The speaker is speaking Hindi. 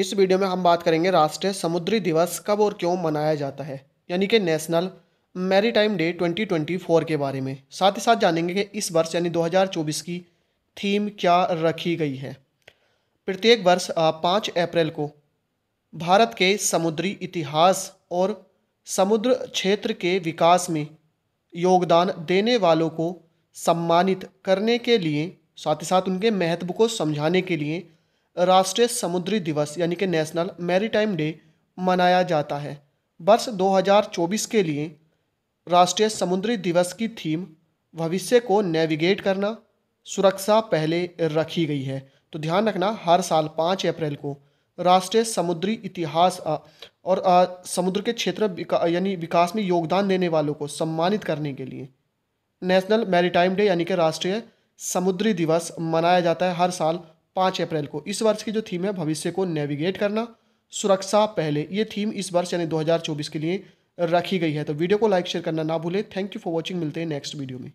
इस वीडियो में हम बात करेंगे राष्ट्रीय समुद्री दिवस कब और क्यों मनाया जाता है यानी कि नेशनल मैरीटाइम डे 2024 के बारे में साथ ही साथ जानेंगे कि इस वर्ष यानी 2024 की थीम क्या रखी गई है प्रत्येक वर्ष पाँच अप्रैल को भारत के समुद्री इतिहास और समुद्र क्षेत्र के विकास में योगदान देने वालों को सम्मानित करने के लिए साथ ही साथ उनके महत्व को समझाने के लिए राष्ट्रीय समुद्री दिवस यानी कि नेशनल मैरीटाइम डे मनाया जाता है वर्ष 2024 के लिए राष्ट्रीय समुद्री दिवस की थीम भविष्य को नेविगेट करना सुरक्षा पहले रखी गई है तो ध्यान रखना हर साल पाँच अप्रैल को राष्ट्रीय समुद्री इतिहास और समुद्र के क्षेत्र विका, यानी विकास में योगदान देने वालों को सम्मानित करने के लिए नेशनल मैरीटाइम डे यानी कि राष्ट्रीय समुद्री दिवस मनाया जाता है हर साल पाँच अप्रैल को इस वर्ष की जो थीम है भविष्य को नेविगेट करना सुरक्षा पहले ये थीम इस वर्ष यानी 2024 के लिए रखी गई है तो वीडियो को लाइक शेयर करना ना भूलें थैंक यू फॉर वॉचिंग मिलते हैं नेक्स्ट वीडियो में